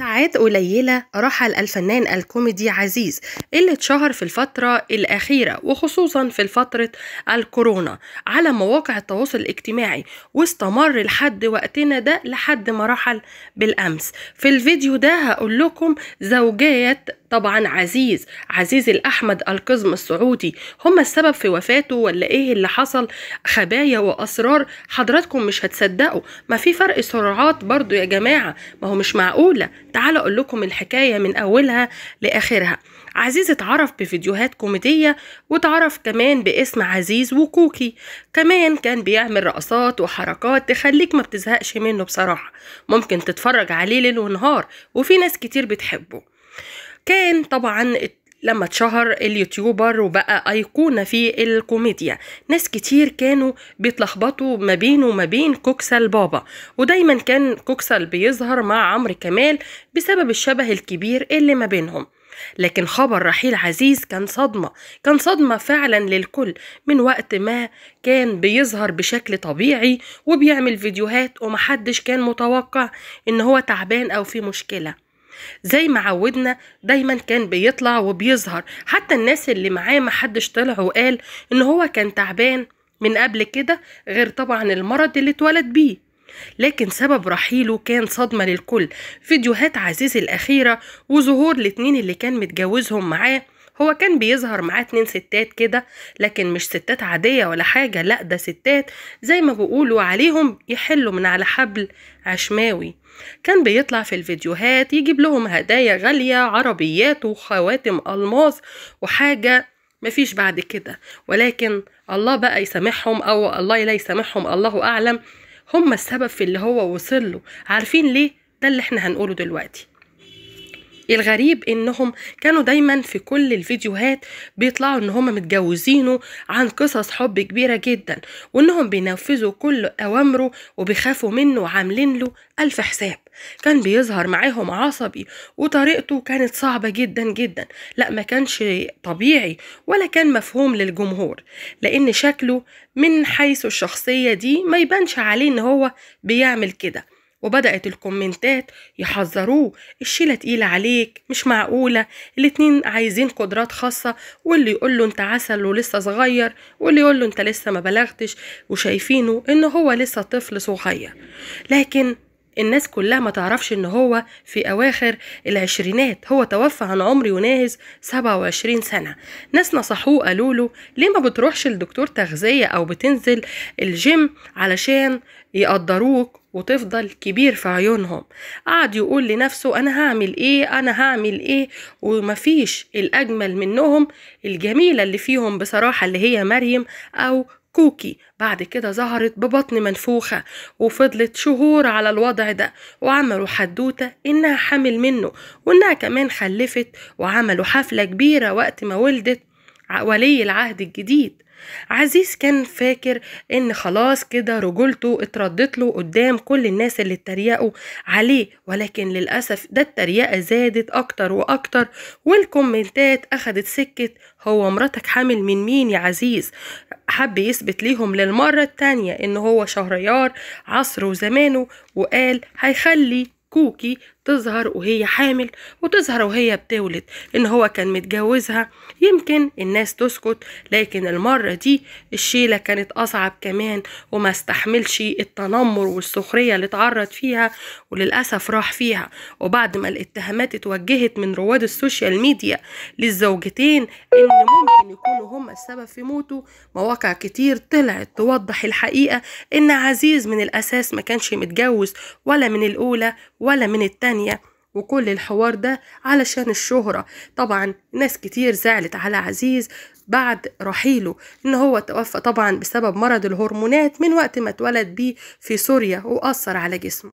ساعات قليلة رحل الفنان الكوميدي عزيز اللي اتشهر في الفترة الأخيرة وخصوصا في فترة الكورونا على مواقع التواصل الاجتماعي واستمر لحد وقتنا ده لحد ما رحل بالأمس في الفيديو ده هقول لكم زوجات طبعا عزيز عزيز الأحمد القزم السعودي هم السبب في وفاته ولا إيه اللي حصل خبايا وأسرار حضراتكم مش هتصدقوا ما في فرق سرعات برضو يا جماعة ما هو مش معقولة تعال أقول لكم الحكاية من أولها لآخرها عزيز اتعرف بفيديوهات كوميدية واتعرف كمان باسم عزيز وكوكي كمان كان بيعمل رقصات وحركات تخليك ما بتزهقش منه بصراحة ممكن تتفرج عليه ليل ونهار وفي ناس كتير بتحبه كان طبعا لما اتشهر اليوتيوبر وبقى أيقونة في الكوميديا ناس كتير كانوا بيتلخبطوا ما بينه وما بين كوكسل بابا ودايما كان كوكسل بيظهر مع عمرو كمال بسبب الشبه الكبير اللي ما بينهم لكن خبر رحيل عزيز كان صدمة كان صدمة فعلا للكل من وقت ما كان بيظهر بشكل طبيعي وبيعمل فيديوهات ومحدش كان متوقع ان هو تعبان او في مشكله زي ما عودنا دايما كان بيطلع وبيظهر حتى الناس اللي معاه محدش طلع وقال ان هو كان تعبان من قبل كده غير طبعا المرض اللي اتولد بيه لكن سبب رحيله كان صدمة للكل فيديوهات عزيز الأخيرة وظهور الاتنين اللي كان متجوزهم معاه هو كان بيظهر معاه اتنين ستات كده لكن مش ستات عادية ولا حاجة لا ده ستات زي ما بيقولوا عليهم يحلوا من على حبل عشماوي كان بيطلع في الفيديوهات يجيب لهم هدايا غالية عربيات وخواتم ألماس وحاجة مفيش بعد كده ولكن الله بقى يسامحهم أو الله لا يسامحهم الله أعلم هم السبب في اللي هو وصله عارفين ليه ده اللي احنا هنقوله دلوقتي الغريب انهم كانوا دايما في كل الفيديوهات بيطلعوا ان هم متجوزينه عن قصص حب كبيره جدا وانهم بينفذوا كل اوامره وبيخافوا منه وعاملين له الف حساب كان بيظهر معاهم عصبي وطريقته كانت صعبة جدا جدا لا ما كانش طبيعي ولا كان مفهوم للجمهور لأن شكله من حيث الشخصية دي ما يبانش عليه إن هو بيعمل كده وبدأت الكومنتات يحذروه الشيلة تقيلة عليك مش معقولة الاتنين عايزين قدرات خاصة واللي يقول له انت عسل ولسه صغير واللي يقول له انت لسه ما بلغتش وشايفينه ان هو لسه طفل صغير لكن الناس كلها ما تعرفش ان هو في اواخر العشرينات هو توفى عن عمر يناهز 27 سنة ناس نصحوه قالوا له ليه ما بتروحش لدكتور تغذية او بتنزل الجيم علشان يقدروك وتفضل كبير في عيونهم قعد يقول لنفسه انا هعمل ايه انا هعمل ايه ومفيش الاجمل منهم الجميله اللي فيهم بصراحه اللي هي مريم او كوكي بعد كده ظهرت ببطن منفوخة وفضلت شهور على الوضع ده وعملوا حدوتة إنها حامل منه وإنها كمان خلفت وعملوا حفلة كبيرة وقت ما ولدت ولي العهد الجديد عزيز كان فاكر ان خلاص كده رجولته اتردت له قدام كل الناس اللي اتريقوا عليه ولكن للأسف ده التريقة زادت اكتر واكتر والكومنتات اخدت سكة هو مراتك حامل من مين يا عزيز حب يثبت ليهم للمرة التانية ان هو شهريار عصره وزمانه وقال هيخلي كوكي تظهر وهي حامل وتظهر وهي بتولد ان هو كان متجوزها يمكن الناس تسكت لكن المرة دي الشيلة كانت اصعب كمان وما استحملش التنمر والسخرية اللي اتعرض فيها وللأسف راح فيها وبعد ما الاتهامات اتوجهت من رواد السوشيال ميديا للزوجتين ان ممكن يكونوا هما السبب في موته مواقع كتير طلعت توضح الحقيقة ان عزيز من الاساس ما كانش متجوز ولا من الاولى ولا من التانية تانية وكل الحوار ده علشان الشهرة طبعا ناس كتير زعلت على عزيز بعد رحيله ان هو توفى طبعا بسبب مرض الهرمونات من وقت ما اتولد بيه في سوريا واثر على جسمه